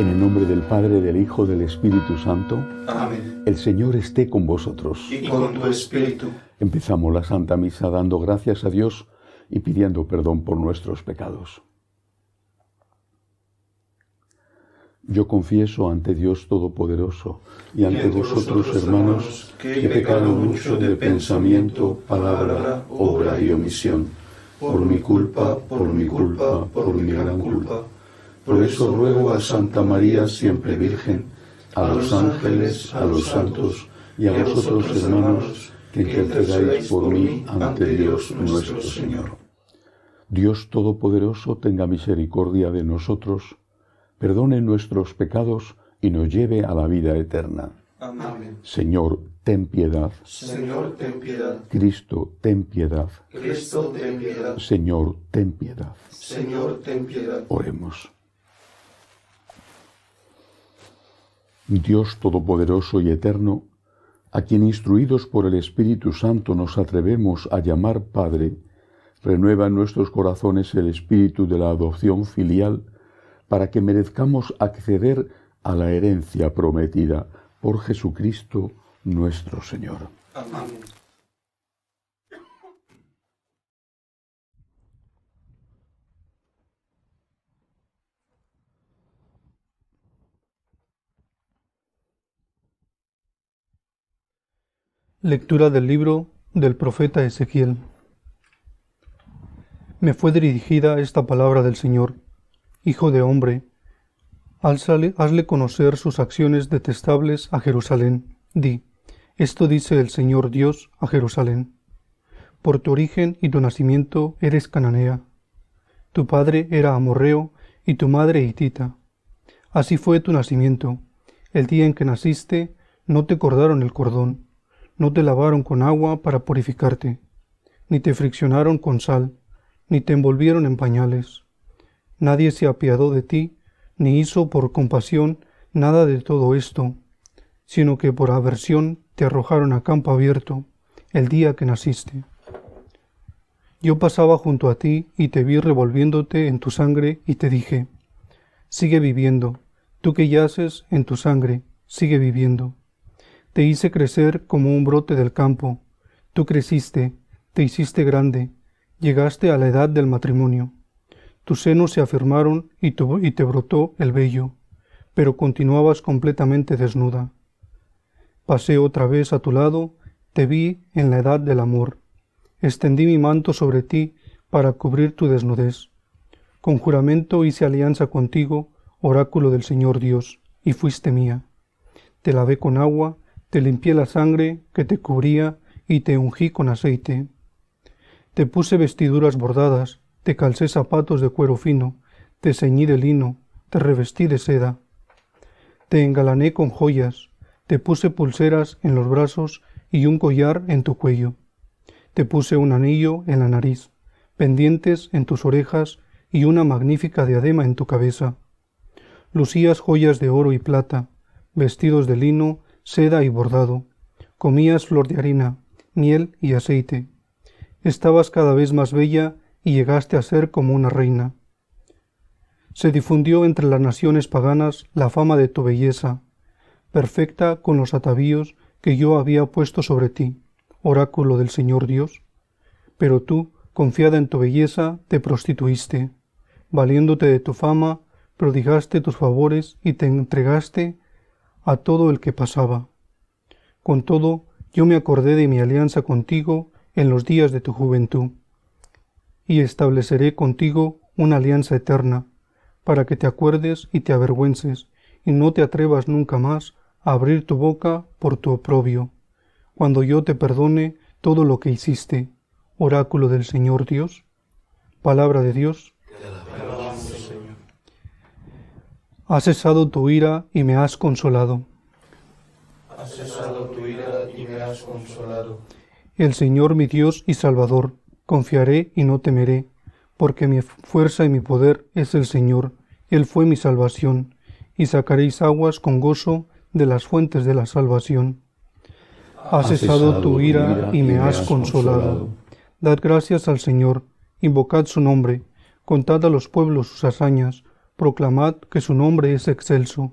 En el nombre del Padre, del Hijo, del Espíritu Santo. Amén. El Señor esté con vosotros. Y con tu espíritu. Empezamos la Santa Misa dando gracias a Dios y pidiendo perdón por nuestros pecados. Yo confieso ante Dios Todopoderoso y ante vosotros, hermanos, que he pecado mucho de pensamiento, palabra, obra y omisión, por mi culpa, por mi culpa, por mi gran culpa. Por eso ruego a Santa María, siempre Virgen, a los ángeles, a los santos y a vosotros, hermanos, que intercedáis por mí ante Dios nuestro Señor. Dios Todopoderoso tenga misericordia de nosotros, perdone nuestros pecados y nos lleve a la vida eterna. Amén. Señor, ten piedad. Señor, ten piedad. Cristo, ten piedad. Cristo, ten piedad. Señor, ten piedad. Señor, ten piedad. Oremos. Dios Todopoderoso y Eterno, a quien instruidos por el Espíritu Santo nos atrevemos a llamar Padre, renueva en nuestros corazones el espíritu de la adopción filial para que merezcamos acceder a la herencia prometida por Jesucristo nuestro Señor. Amén. Lectura del libro del profeta Ezequiel. Me fue dirigida esta palabra del Señor, Hijo de hombre, hazle conocer sus acciones detestables a Jerusalén. Di, esto dice el Señor Dios a Jerusalén. Por tu origen y tu nacimiento eres cananea. Tu padre era amorreo y tu madre hitita. Así fue tu nacimiento. El día en que naciste no te cordaron el cordón no te lavaron con agua para purificarte, ni te friccionaron con sal, ni te envolvieron en pañales. Nadie se apiadó de ti, ni hizo por compasión nada de todo esto, sino que por aversión te arrojaron a campo abierto el día que naciste. Yo pasaba junto a ti y te vi revolviéndote en tu sangre y te dije, sigue viviendo, tú que yaces en tu sangre, sigue viviendo. Te hice crecer como un brote del campo. Tú creciste, te hiciste grande, llegaste a la edad del matrimonio. Tus senos se afirmaron y, te brotó el vello, pero continuabas completamente desnuda. Pasé otra vez a tu lado, te vi en la edad del amor. Extendí mi manto sobre ti para cubrir tu desnudez. Con juramento hice alianza contigo, oráculo del Señor Dios, y fuiste mía. Te lavé con agua, te limpié la sangre que te cubría y te ungí con aceite. Te puse vestiduras bordadas, te calcé zapatos de cuero fino, te ceñí de lino, te revestí de seda. Te engalané con joyas, te puse pulseras en los brazos y un collar en tu cuello. Te puse un anillo en la nariz, pendientes en tus orejas y una magnífica diadema en tu cabeza. Lucías joyas de oro y plata, vestidos de lino seda y bordado, comías flor de harina, miel y aceite. Estabas cada vez más bella y llegaste a ser como una reina. Se difundió entre las naciones paganas la fama de tu belleza, perfecta con los atavíos que yo había puesto sobre ti, oráculo del Señor Dios. Pero tú, confiada en tu belleza, te prostituiste. Valiéndote de tu fama, prodigaste tus favores y te entregaste a todo el que pasaba. Con todo, yo me acordé de mi alianza contigo en los días de tu juventud, y estableceré contigo una alianza eterna, para que te acuerdes y te avergüences, y no te atrevas nunca más a abrir tu boca por tu oprobio, cuando yo te perdone todo lo que hiciste. Oráculo del Señor Dios. Palabra de Dios. cesado tu ira y me has consolado. cesado tu ira y me has consolado. El Señor mi Dios y Salvador, confiaré y no temeré, porque mi fuerza y mi poder es el Señor, Él fue mi salvación, y sacaréis aguas con gozo de las fuentes de la salvación. Has cesado tu ira y me has consolado. Dad gracias al Señor, invocad su nombre, contad a los pueblos sus hazañas, proclamad que su nombre es excelso.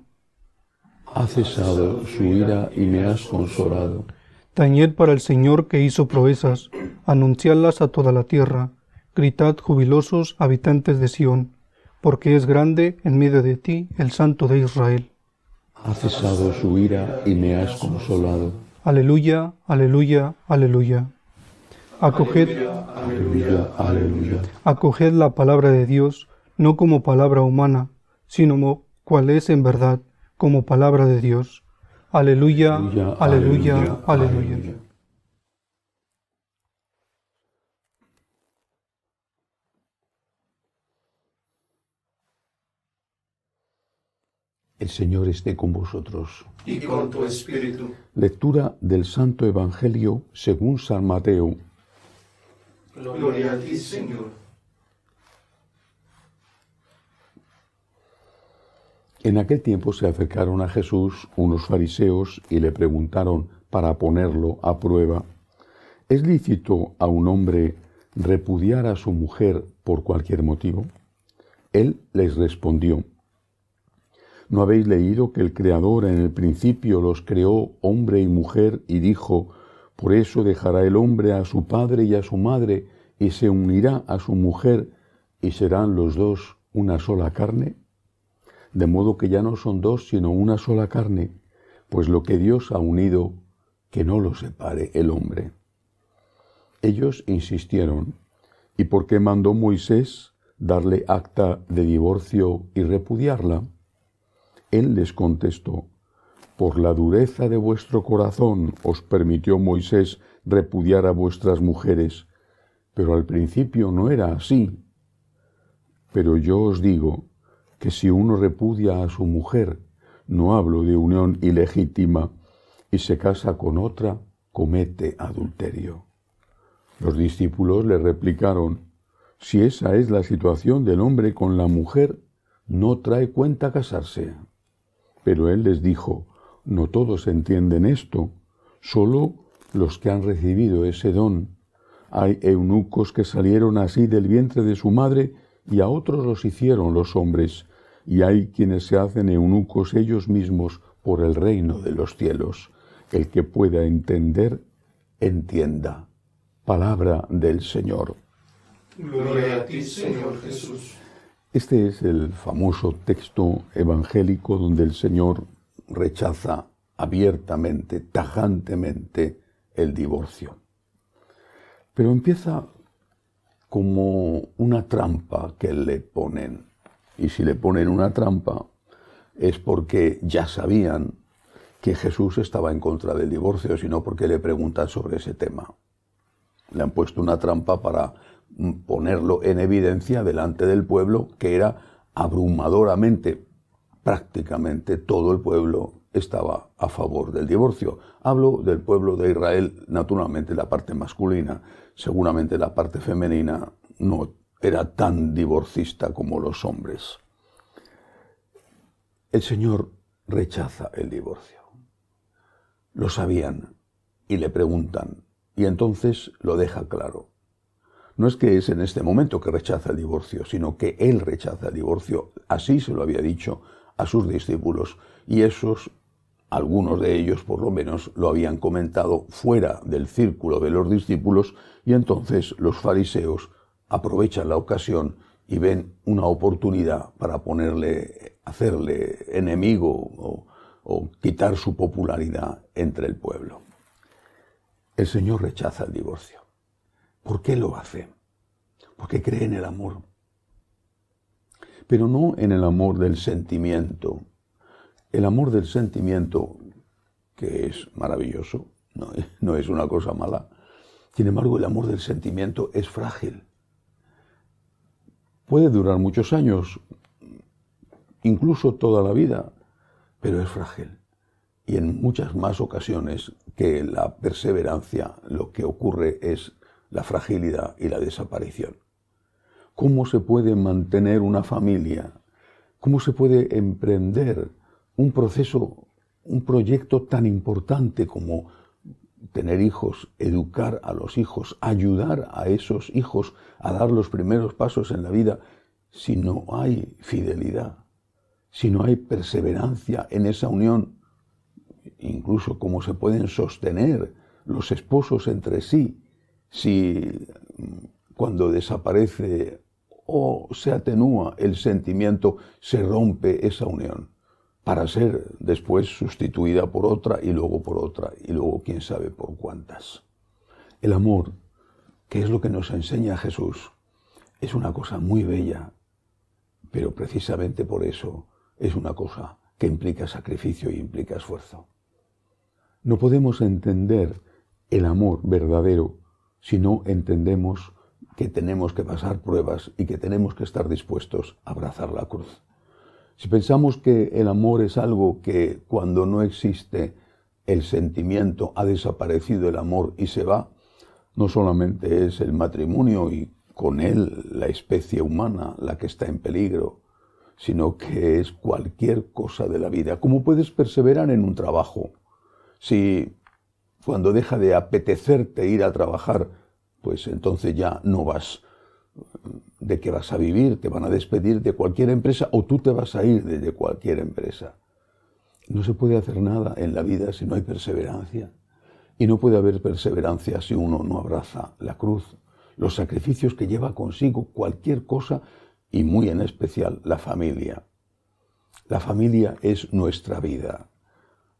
Ha cesado su ira y me has consolado. Tañed para el Señor que hizo proezas, anunciadlas a toda la tierra, gritad jubilosos habitantes de Sión, porque es grande en medio de ti el Santo de Israel. Ha cesado su ira y me has consolado. Aleluya, aleluya, aleluya. Acoged, aleluya, aleluya. acoged la palabra de Dios no como palabra humana, sino cual es en verdad, como palabra de Dios. Aleluya, aleluya, aleluya. El Señor esté con vosotros. Y con tu espíritu. Lectura del Santo Evangelio según San Mateo. Gloria a ti, Señor. En aquel tiempo se acercaron a Jesús unos fariseos y le preguntaron para ponerlo a prueba, ¿es lícito a un hombre repudiar a su mujer por cualquier motivo? Él les respondió, ¿no habéis leído que el Creador en el principio los creó hombre y mujer y dijo, por eso dejará el hombre a su padre y a su madre y se unirá a su mujer y serán los dos una sola carne? de modo que ya no son dos, sino una sola carne, pues lo que Dios ha unido, que no lo separe el hombre. Ellos insistieron, ¿y por qué mandó Moisés darle acta de divorcio y repudiarla? Él les contestó, por la dureza de vuestro corazón os permitió Moisés repudiar a vuestras mujeres, pero al principio no era así. Pero yo os digo que si uno repudia a su mujer, no hablo de unión ilegítima, y se casa con otra, comete adulterio. Los discípulos le replicaron, si esa es la situación del hombre con la mujer, no trae cuenta casarse. Pero él les dijo, no todos entienden esto, solo los que han recibido ese don. Hay eunucos que salieron así del vientre de su madre y a otros los hicieron los hombres y hay quienes se hacen eunucos ellos mismos por el reino de los cielos. El que pueda entender, entienda. Palabra del Señor. Gloria a ti, Señor Jesús. Este es el famoso texto evangélico donde el Señor rechaza abiertamente, tajantemente, el divorcio. Pero empieza como una trampa que le ponen y si le ponen una trampa es porque ya sabían que Jesús estaba en contra del divorcio, sino porque le preguntan sobre ese tema. Le han puesto una trampa para mm, ponerlo en evidencia delante del pueblo, que era abrumadoramente, prácticamente todo el pueblo estaba a favor del divorcio. Hablo del pueblo de Israel, naturalmente la parte masculina, seguramente la parte femenina no era tan divorcista como los hombres. El Señor rechaza el divorcio. Lo sabían y le preguntan, y entonces lo deja claro. No es que es en este momento que rechaza el divorcio, sino que Él rechaza el divorcio. Así se lo había dicho a sus discípulos y esos, algunos de ellos por lo menos, lo habían comentado fuera del círculo de los discípulos y entonces los fariseos aprovechan la ocasión y ven una oportunidad para ponerle, hacerle enemigo o, quitar su popularidad entre el pueblo. El Señor rechaza el divorcio. ¿Por qué lo hace? Porque cree en el amor. Pero no en el amor del sentimiento. El amor del sentimiento, que es maravilloso, no es una cosa mala. Sin embargo, el amor del sentimiento es frágil. Puede durar muchos años, incluso toda la vida, pero es frágil. Y en muchas más ocasiones que la perseverancia, lo que ocurre es la fragilidad y la desaparición. ¿Cómo se puede mantener una familia? ¿Cómo se puede emprender un proceso, un proyecto tan importante como tener hijos, educar a los hijos, ayudar a esos hijos a dar los primeros pasos en la vida, si no hay fidelidad, si no hay perseverancia en esa unión, incluso cómo se pueden sostener los esposos entre sí, si mm, cuando desaparece o se atenúa el sentimiento, se rompe esa unión para ser después sustituida por otra y luego por otra y luego quién sabe por cuántas. El amor, que es lo que nos enseña Jesús, es una cosa muy bella, pero precisamente por eso es una cosa que implica sacrificio y implica esfuerzo. No podemos entender el amor verdadero si no entendemos que tenemos que pasar pruebas y que tenemos que estar dispuestos a abrazar la cruz. Si pensamos que el amor es algo que cuando no existe el sentimiento, ha desaparecido el amor y se va, no solamente es el matrimonio y con él la especie humana la que está en peligro, sino que es cualquier cosa de la vida. ¿Cómo puedes perseverar en un trabajo? Si cuando deja de apetecerte ir a trabajar, pues entonces ya no vas de que vas a vivir, te van a despedir de cualquier empresa o tú te vas a ir de cualquier empresa. No se puede hacer nada en la vida si no hay perseverancia. Y no puede haber perseverancia si uno no abraza la cruz, los sacrificios que lleva consigo cualquier cosa y muy en especial la familia. La familia es nuestra vida.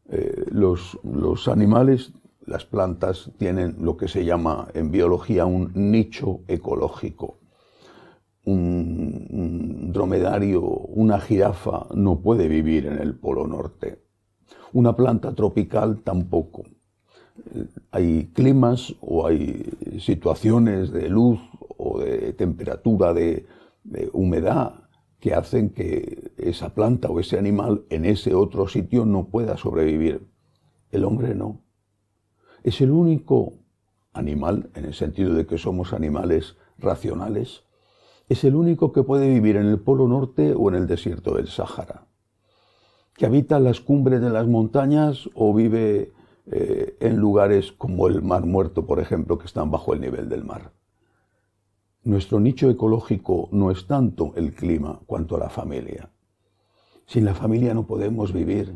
Eh, los animales, las plantas, tienen lo que se llama en biología un nicho ecológico un, dromedario, una jirafa, no puede vivir en el Polo Norte. Una planta tropical tampoco. Eh, hay climas o hay situaciones de luz o de temperatura, de humedad, que hacen que esa planta o ese animal en ese otro sitio no pueda sobrevivir. El hombre no. Es el único animal, en el sentido de que somos animales racionales, es el único que puede vivir en el Polo Norte o en el desierto del Sáhara, que habita las cumbres de las montañas o vive eh, en lugares como el Mar Muerto, por ejemplo, que están bajo el nivel del mar. Nuestro nicho ecológico no es tanto el clima cuanto la familia. Sin la familia no podemos vivir.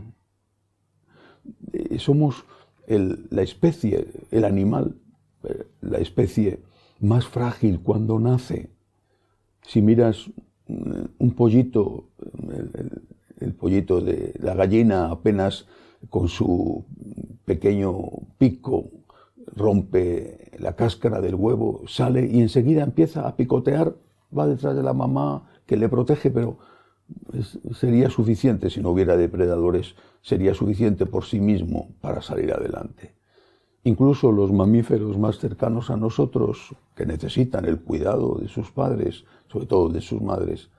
Eh, somos la especie, el animal, eh, la especie más frágil cuando nace si miras mm, un pollito, el, pollito de la gallina apenas con su pequeño pico rompe la cáscara del huevo, sale y enseguida empieza a picotear, va detrás de la mamá que le protege, pero sería suficiente si no hubiera depredadores, sería suficiente por sí mismo para salir adelante. Incluso los mamíferos más cercanos a nosotros, que necesitan el cuidado de sus padres, sobre todo de sus madres,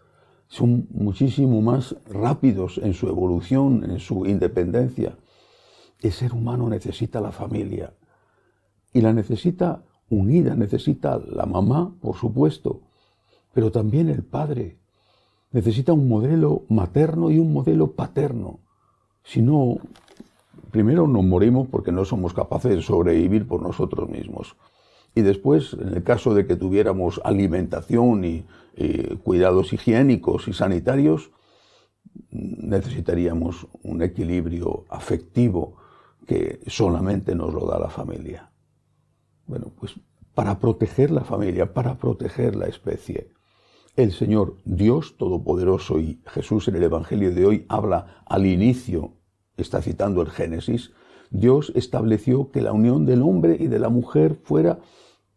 son muchísimo más rápidos en su evolución, en su independencia. El ser humano necesita la familia y la necesita unida, necesita la mamá, por supuesto, pero también el padre. Necesita un modelo materno y un modelo paterno. Si no, primero nos morimos porque no somos capaces de sobrevivir por nosotros mismos. Y después, en el caso de que tuviéramos alimentación y cuidados higiénicos y sanitarios, necesitaríamos un equilibrio afectivo que solamente nos lo da la familia. Bueno, pues para proteger la familia, para proteger la especie, el Señor Dios Todopoderoso y Jesús en el Evangelio de hoy habla al inicio está citando el Génesis, Dios estableció que la unión del hombre y de la mujer fuera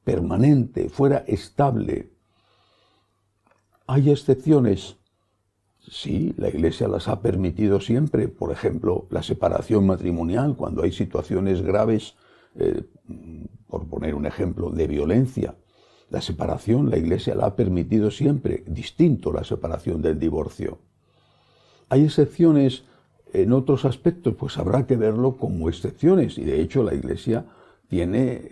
permanente, fuera estable. Hay excepciones. Sí, la Iglesia las ha permitido siempre, por ejemplo, la separación matrimonial cuando hay situaciones graves, eh, por poner un ejemplo, de violencia. La separación la Iglesia la ha permitido siempre, distinto la separación del divorcio. Hay excepciones en otros aspectos, pues habrá que verlo como excepciones, y de hecho la Iglesia tiene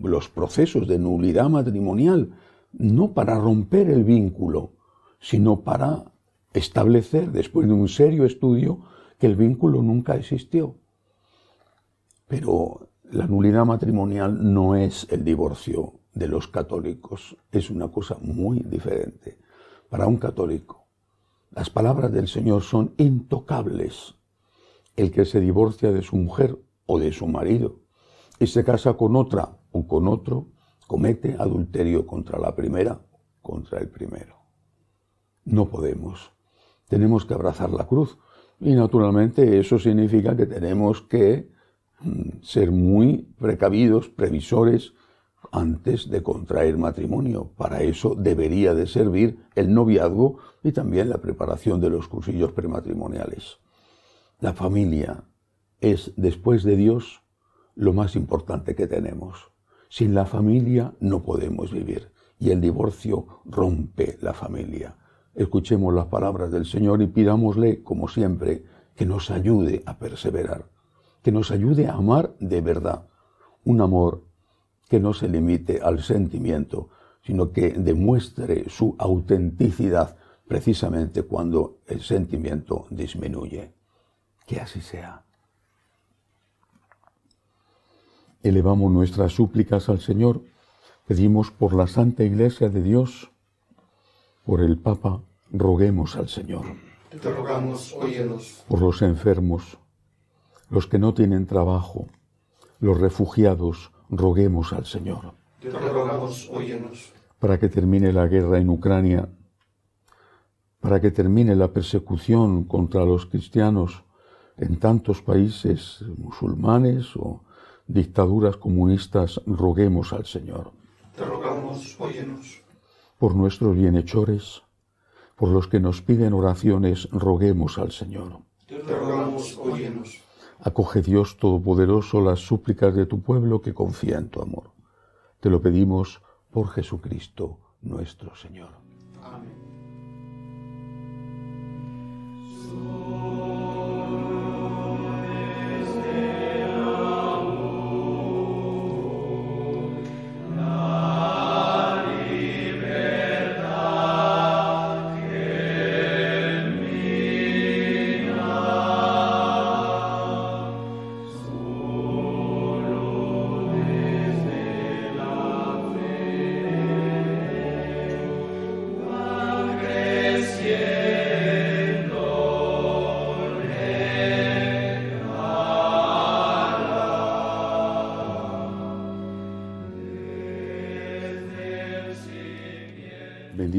los procesos de nulidad matrimonial, no para romper el vínculo, sino para establecer, después de un serio estudio, que el vínculo nunca existió. Pero la nulidad matrimonial no es el divorcio de los católicos, es una cosa muy diferente. Para un católico, las palabras del Señor son intocables. El que se divorcia de su mujer o de su marido y se casa con otra o con otro, comete adulterio contra la primera, contra el primero. No podemos. Tenemos que abrazar la cruz. Y naturalmente eso significa que tenemos que mm, ser muy precavidos, previsores, antes de contraer matrimonio. Para eso debería de servir el noviazgo y también la preparación de los cursillos prematrimoniales. La familia es, después de Dios, lo más importante que tenemos. Sin la familia no podemos vivir y el divorcio rompe la familia. Escuchemos las palabras del Señor y pidámosle, como siempre, que nos ayude a perseverar, que nos ayude a amar de verdad, un amor que no se limite al sentimiento, sino que demuestre su autenticidad precisamente cuando el sentimiento disminuye. Que así sea. Elevamos nuestras súplicas al Señor, pedimos por la Santa Iglesia de Dios, por el Papa, roguemos al Señor. Te rogamos, Por los enfermos, los que no tienen trabajo, los refugiados, roguemos al Señor. Te rogamos, óyenos. Para que termine la guerra en Ucrania, para que termine la persecución contra los cristianos en tantos países musulmanes o dictaduras comunistas, roguemos al Señor. Te rogamos, óyenos. Por nuestros bienhechores, por los que nos piden oraciones, roguemos al Señor. Te rogamos, óyenos Acoge Dios Todopoderoso las súplicas de tu pueblo que confía en tu amor. Te lo pedimos por Jesucristo nuestro Señor. Amén.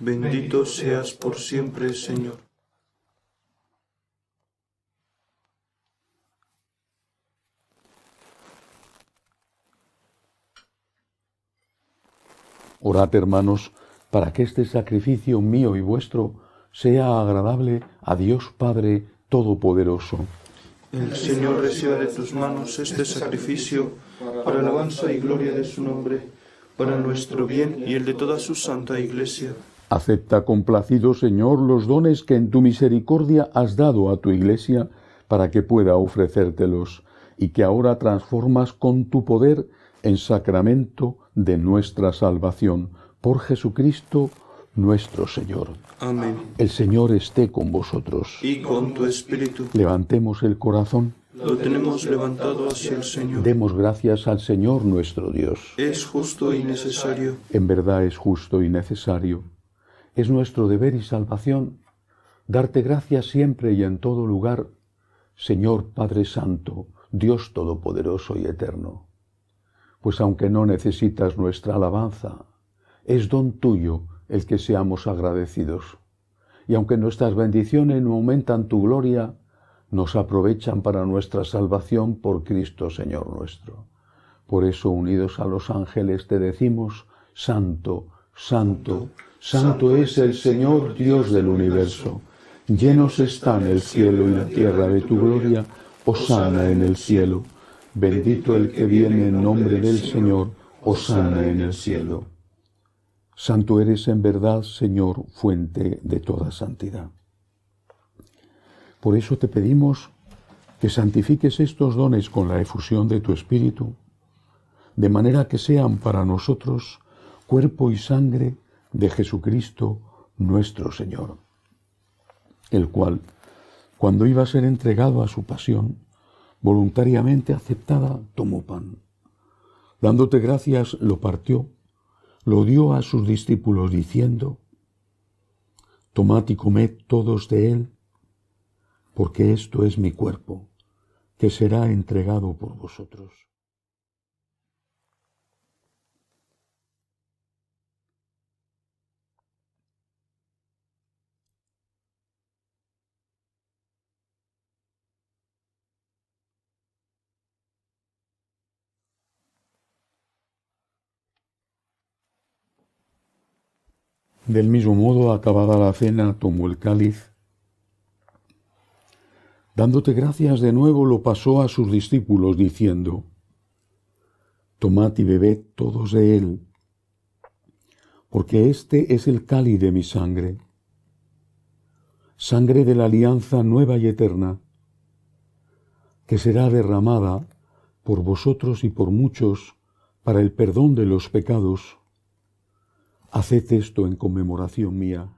Bendito seas por siempre, Señor. Orad, hermanos, para que este sacrificio mío y vuestro sea agradable a Dios Padre Todopoderoso. El Señor reciba de tus manos este sacrificio para alabanza y gloria de su nombre para nuestro bien y el de toda su santa Iglesia. Acepta complacido, Señor, los dones que en tu misericordia has dado a tu Iglesia, para que pueda ofrecértelos, y que ahora transformas con tu poder en sacramento de nuestra salvación, por Jesucristo nuestro Señor. Amén. El Señor esté con vosotros. Y con tu espíritu. Levantemos el corazón lo tenemos levantado hacia el Señor. Demos gracias al Señor nuestro Dios. Es justo y necesario. En verdad es justo y necesario. Es nuestro deber y salvación darte gracias siempre y en todo lugar, Señor Padre Santo, Dios Todopoderoso y Eterno. Pues aunque no necesitas nuestra alabanza, es don tuyo el que seamos agradecidos. Y aunque nuestras bendiciones no aumentan tu gloria, nos aprovechan para nuestra salvación por Cristo Señor nuestro. Por eso, unidos a los ángeles, te decimos, Santo, Santo, Santo es el Señor Dios del universo. Llenos están el cielo y la tierra de tu gloria, Osana en el cielo. Bendito el que viene en nombre del Señor, Osana en el cielo. Santo eres en verdad, Señor, fuente de toda santidad. Por eso te pedimos que santifiques estos dones con la efusión de tu Espíritu, de manera que sean para nosotros cuerpo y sangre de Jesucristo nuestro Señor, el cual, cuando iba a ser entregado a su pasión, voluntariamente aceptada, tomó pan. Dándote gracias, lo partió, lo dio a sus discípulos diciendo, Tomad y comed todos de él, porque esto es mi cuerpo, que será entregado por vosotros. Del mismo modo, acabada la cena, tomó el cáliz, Dándote gracias de nuevo lo pasó a sus discípulos, diciendo, Tomad y bebed todos de él, porque este es el cáliz de mi sangre, sangre de la alianza nueva y eterna, que será derramada por vosotros y por muchos para el perdón de los pecados. Haced esto en conmemoración mía.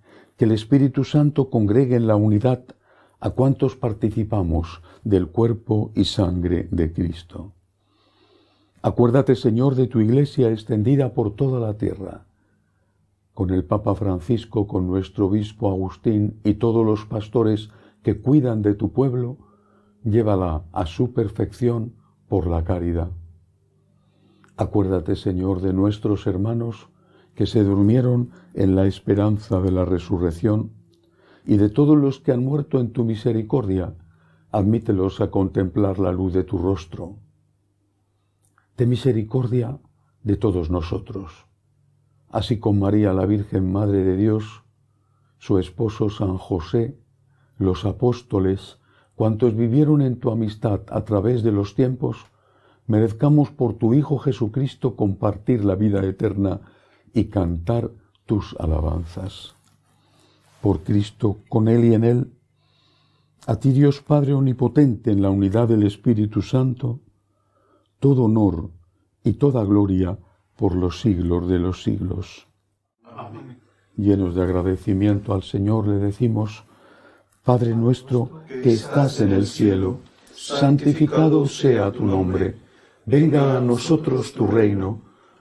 que el Espíritu Santo congregue en la unidad a cuantos participamos del cuerpo y sangre de Cristo. Acuérdate, Señor, de tu iglesia extendida por toda la tierra, con el Papa Francisco, con nuestro obispo Agustín y todos los pastores que cuidan de tu pueblo, llévala a su perfección por la caridad. Acuérdate, Señor, de nuestros hermanos que se durmieron en la esperanza de la resurrección, y de todos los que han muerto en tu misericordia, admítelos a contemplar la luz de tu rostro. De misericordia de todos nosotros, así con María la Virgen Madre de Dios, su esposo San José, los apóstoles, cuantos vivieron en tu amistad a través de los tiempos, merezcamos por tu Hijo Jesucristo compartir la vida eterna y cantar tus alabanzas. Por Cristo, con Él y en Él, a ti Dios Padre Omnipotente en la unidad del Espíritu Santo, todo honor y toda gloria por los siglos de los siglos. Amén. Llenos de agradecimiento al Señor le decimos, Padre nuestro que estás en el cielo, santificado sea tu nombre, venga a nosotros tu reino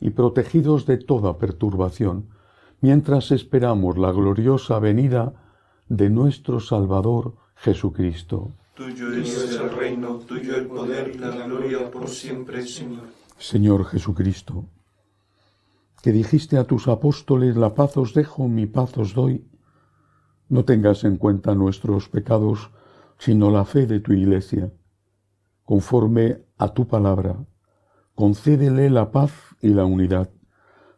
y protegidos de toda perturbación, mientras esperamos la gloriosa venida de nuestro Salvador Jesucristo. Tuyo es el reino, tuyo el poder y la gloria por siempre, Señor. Señor Jesucristo, que dijiste a tus apóstoles, la paz os dejo, mi paz os doy, no tengas en cuenta nuestros pecados, sino la fe de tu iglesia, conforme a tu palabra concédele la paz y la unidad,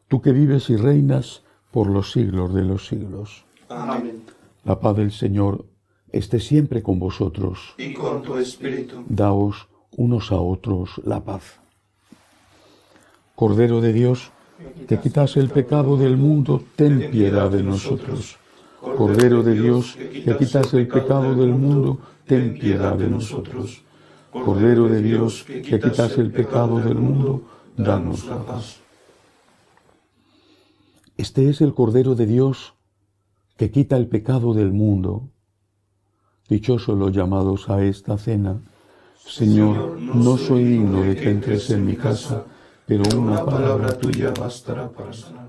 tú que vives y reinas por los siglos de los siglos. Amén. La paz del Señor esté siempre con vosotros. Y con tu espíritu. Daos unos a otros la paz. Cordero de Dios, que quitas el pecado del mundo, ten piedad de nosotros. Cordero de Dios, que quitas el pecado del mundo, ten piedad de nosotros. Cordero de Dios, que quitas el pecado del mundo, danos la paz. Este es el Cordero de Dios, que quita el pecado del mundo. Dichosos los llamados a esta cena. Señor, no soy digno de que entres en mi casa, pero una palabra tuya bastará para sanar.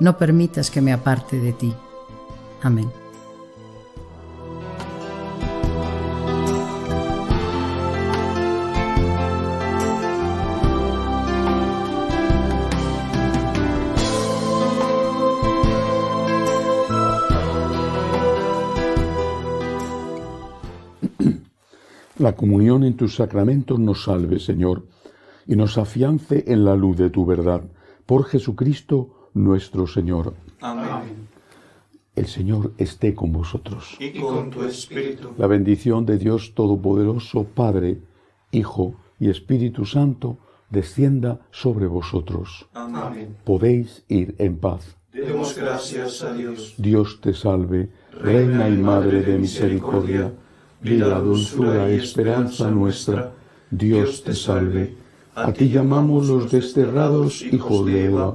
no permitas que me aparte de ti. Amén. La comunión en tus sacramentos nos salve, Señor, y nos afiance en la luz de tu verdad. Por Jesucristo, nuestro Señor. Amén. El Señor esté con vosotros. Y con tu espíritu. La bendición de Dios Todopoderoso, Padre, Hijo y Espíritu Santo, descienda sobre vosotros. Amén. Podéis ir en paz. Demos gracias a Dios. Dios te salve, Reina, y Madre de misericordia, vida, dulzura y esperanza nuestra. Dios te salve. A ti llamamos los desterrados hijos de Eva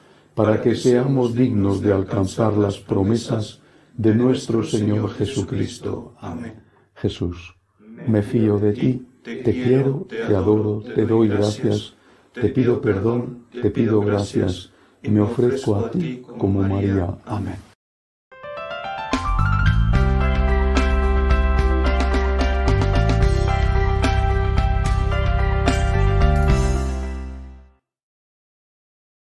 para que seamos dignos de alcanzar las promesas de nuestro Señor Jesucristo. Amén. Jesús, me fío de ti, te quiero, te adoro, te doy gracias, te pido perdón, te pido gracias, y me ofrezco a ti como María. Amén.